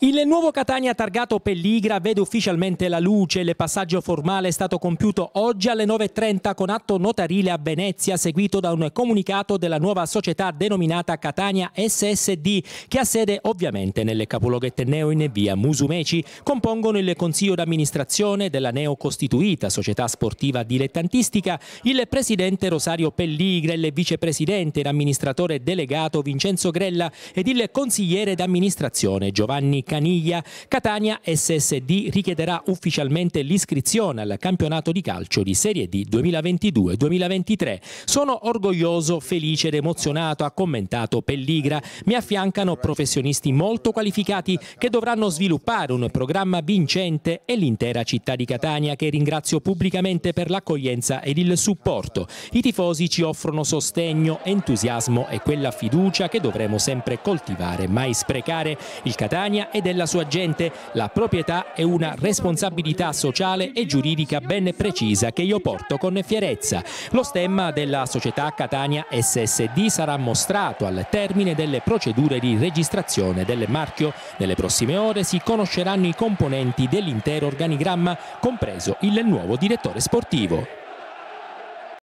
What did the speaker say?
Il nuovo Catania targato Pelligra vede ufficialmente la luce. Il passaggio formale è stato compiuto oggi alle 9.30 con atto notarile a Venezia, seguito da un comunicato della nuova società denominata Catania SSD, che ha sede ovviamente nel capoluogo etneo in via Musumeci. Compongono il consiglio d'amministrazione della neocostituita società sportiva dilettantistica il presidente Rosario Pelligra, il vicepresidente ed amministratore delegato Vincenzo Grella ed il consigliere d'amministrazione Giovanni Caniglia. Catania SSD richiederà ufficialmente l'iscrizione al campionato di calcio di Serie D 2022-2023. Sono orgoglioso, felice ed emozionato, ha commentato Pelligra. Mi affiancano professionisti molto qualificati che dovranno sviluppare un programma vincente e l'intera città di Catania che ringrazio pubblicamente per l'accoglienza ed il supporto. I tifosi ci offrono sostegno, entusiasmo e quella fiducia che dovremo sempre coltivare, mai sprecare. Il Catania è e della sua gente. La proprietà è una responsabilità sociale e giuridica ben precisa che io porto con fierezza. Lo stemma della società Catania SSD sarà mostrato al termine delle procedure di registrazione del marchio. Nelle prossime ore si conosceranno i componenti dell'intero organigramma, compreso il nuovo direttore sportivo.